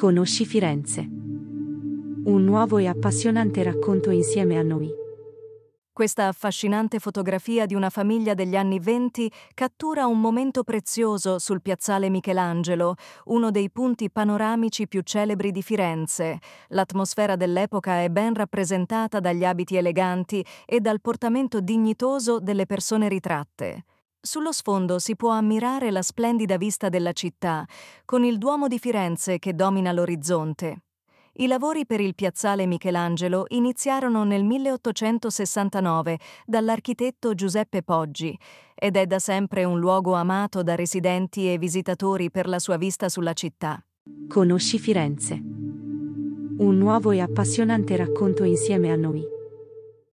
Conosci Firenze. Un nuovo e appassionante racconto insieme a noi. Questa affascinante fotografia di una famiglia degli anni venti cattura un momento prezioso sul piazzale Michelangelo, uno dei punti panoramici più celebri di Firenze. L'atmosfera dell'epoca è ben rappresentata dagli abiti eleganti e dal portamento dignitoso delle persone ritratte. Sullo sfondo si può ammirare la splendida vista della città, con il Duomo di Firenze che domina l'orizzonte. I lavori per il piazzale Michelangelo iniziarono nel 1869 dall'architetto Giuseppe Poggi ed è da sempre un luogo amato da residenti e visitatori per la sua vista sulla città. Conosci Firenze. Un nuovo e appassionante racconto insieme a noi.